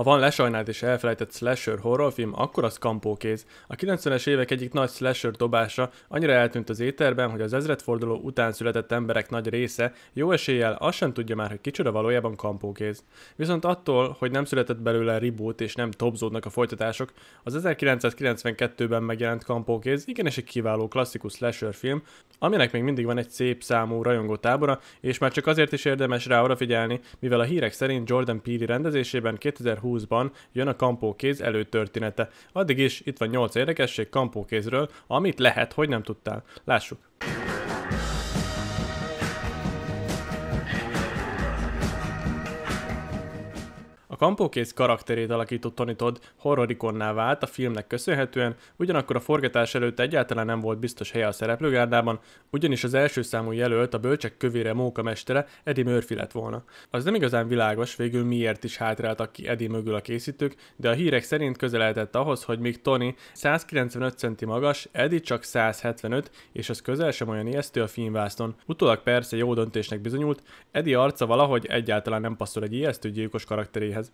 Ha van lesajnált és elfelejtett slasher horrorfilm, akkor az kampókéz. A 90-es évek egyik nagy slasher dobása annyira eltűnt az éterben, hogy az ezredforduló után született emberek nagy része jó eséllyel azt sem tudja már, hogy kicsoda valójában kampókéz. Viszont attól, hogy nem született belőle reboot és nem topzódnak a folytatások, az 1992-ben megjelent kampókéz igenis egy kiváló klasszikus slasher film, aminek még mindig van egy szép számú rajongó tábora, és már csak azért is érdemes rá odafigyelni, mivel a hírek szerint Jordan Peele rendezésében 2020 2020-ban jön a Kampókéz előtörténete. Addig is itt van 8 érdekesség Kampókézről, amit lehet, hogy nem tudtál. Lássuk! kampókész karakterét alakított Tony Todd horrorikonná vált a filmnek köszönhetően, ugyanakkor a forgatás előtt egyáltalán nem volt biztos helye a szereplőgárdában, ugyanis az első számú jelölt a bölcsek kövére móka mestere Eddie Murphy lett volna. Az nem igazán világos végül miért is hátráltak ki Eddie mögül a készítők, de a hírek szerint közeledett ahhoz, hogy míg Tony 195 cm magas, Eddie csak 175, és az közel sem olyan ijesztő a filmvászton. Utólag persze jó döntésnek bizonyult, Eddie arca valahogy egyáltalán nem passzol egy ijesztő gyilkos karakteréhez.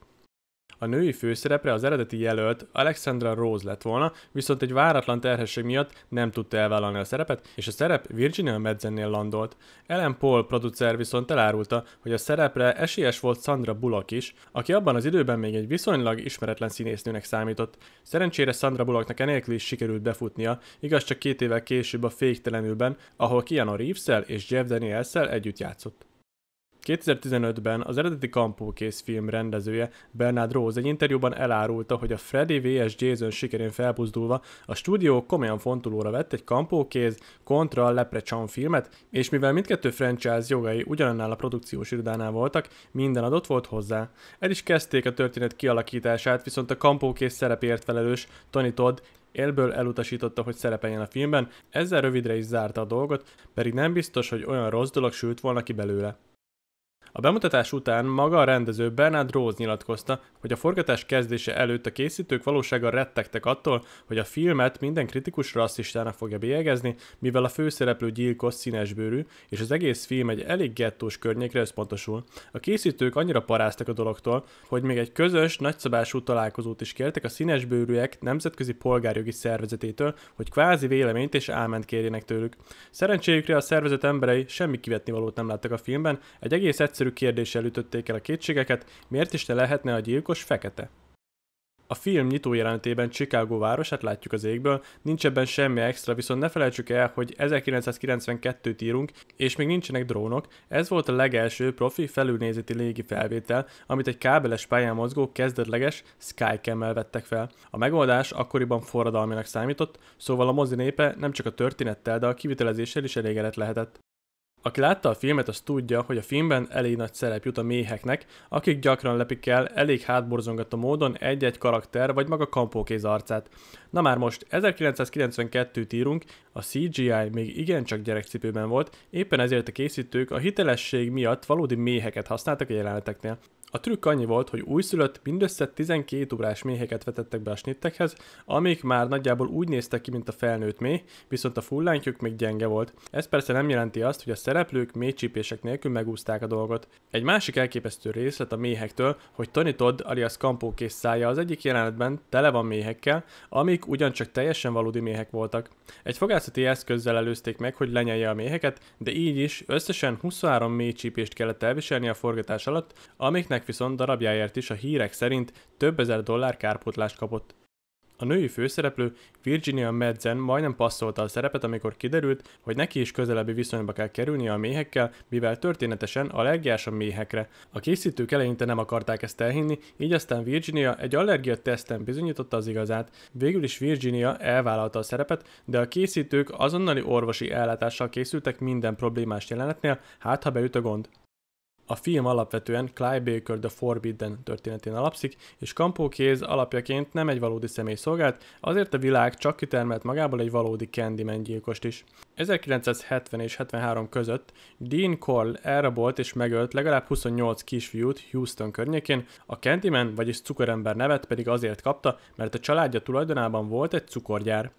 A női főszerepre az eredeti jelölt Alexandra Rose lett volna, viszont egy váratlan terhesség miatt nem tudta elvállalni a szerepet, és a szerep Virginia Medzennél landolt. Ellen Paul producer viszont elárulta, hogy a szerepre esélyes volt Sandra Bullock is, aki abban az időben még egy viszonylag ismeretlen színésznőnek számított. Szerencsére Sandra Bullocknak enélkül is sikerült befutnia, igaz csak két évvel később a Féktelenülben, ahol Keanu reeves és Jeff Daniels együtt játszott. 2015-ben az eredeti kampókész film rendezője Bernard Rose egy interjúban elárulta, hogy a Freddy vs. Jason sikerén felbuzdulva a stúdió komolyan fontulóra vett egy kampókéz kontra Leprechaun filmet, és mivel mindkettő franchise jogai ugyanannál a produkciós irodánál voltak, minden adott volt hozzá. El is kezdték a történet kialakítását, viszont a kampókész szerepért felelős Tony Todd élből elutasította, hogy szerepeljen a filmben, ezzel rövidre is zárta a dolgot, pedig nem biztos, hogy olyan rossz dolog sült volna ki belőle. A bemutatás után maga a rendező Bernard Rose nyilatkozta, hogy a forgatás kezdése előtt a készítők valósággal rettegtek attól, hogy a filmet minden kritikus rasszistának fogja bélyegezni, mivel a főszereplő gyilkos színesbőrű, és az egész film egy elég gettós környékre összpontosul. A készítők annyira paráztak a dologtól, hogy még egy közös, nagyszabású találkozót is kértek a színesbőrűek nemzetközi polgárjogi szervezetétől, hogy kvázi véleményt és álment kérjenek tőlük. Szerencséjükre a szervezet emberei semmi kivetnivalót nem láttak a filmben, egy egész egyszerű egyszerű kérdéssel ütötték el a kétségeket, miért is ne lehetne a gyilkos fekete? A film nyitó jelenetében Chicago városát látjuk az égből, nincs ebben semmi extra, viszont ne felejtsük el, hogy 1992-t írunk, és még nincsenek drónok, ez volt a legelső profi felülnézeti légi felvétel, amit egy kábeles pályán mozgó kezdetleges skycam el vettek fel. A megoldás akkoriban forradalminak számított, szóval a mozi népe nem csak a történettel, de a kivitelezéssel is elégedett lehetett. Aki látta a filmet, az tudja, hogy a filmben elég nagy szerep jut a méheknek, akik gyakran lepik el elég hátborzongató módon egy-egy karakter vagy maga kampókéz arcát. Na már most, 1992-t írunk, a CGI még igencsak gyerekcipőben volt, éppen ezért a készítők a hitelesség miatt valódi méheket használtak a jeleneteknél. A trükk annyi volt, hogy újszülött mindössze 12 órás méheket vetettek be a snittekhez, amik már nagyjából úgy néztek ki, mint a felnőtt méh, viszont a fullánkjuk még gyenge volt. Ez persze nem jelenti azt, hogy a szereplők méhcsípések nélkül megúzták a dolgot. Egy másik elképesztő részlet a méhektől, hogy Tony Todd alias Kampó kész szája az egyik jelenetben tele van méhekkel, amik ugyancsak teljesen valódi méhek voltak. Egy fogászati eszközzel előzték meg, hogy lenyelje a méheket, de így is összesen 23 méhcsípést kellett elviselni a forgatás alatt, amiknek Smithnek viszont darabjáért is a hírek szerint több ezer dollár kárpótlást kapott. A női főszereplő Virginia Madsen majdnem passzolta a szerepet, amikor kiderült, hogy neki is közelebbi viszonyba kell kerülnie a méhekkel, mivel történetesen allergiás a méhekre. A készítők eleinte nem akarták ezt elhinni, így aztán Virginia egy allergia teszten bizonyította az igazát. Végül is Virginia elvállalta a szerepet, de a készítők azonnali orvosi ellátással készültek minden problémás jelenetnél, hát ha beüt a gond. A film alapvetően Clive Baker The Forbidden történetén alapszik, és Campo kéz alapjaként nem egy valódi személy szolgált, azért a világ csak kitermelt magából egy valódi Candyman gyilkost is. 1970 és 73 között Dean Corll elrabolt és megölt legalább 28 kisfiút Houston környékén, a Candyman, vagyis cukorember nevet pedig azért kapta, mert a családja tulajdonában volt egy cukorgyár.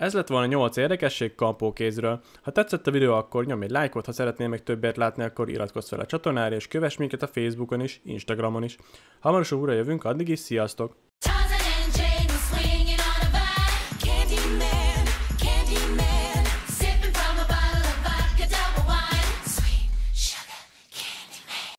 Ez lett volna 8 érdekesség kézről. Ha tetszett a videó, akkor nyomj egy lájkot, ha szeretnél még többet látni, akkor iratkozz fel a csatornára, és kövess minket a Facebookon is, Instagramon is. Hamarosan újra jövünk, addig is sziasztok!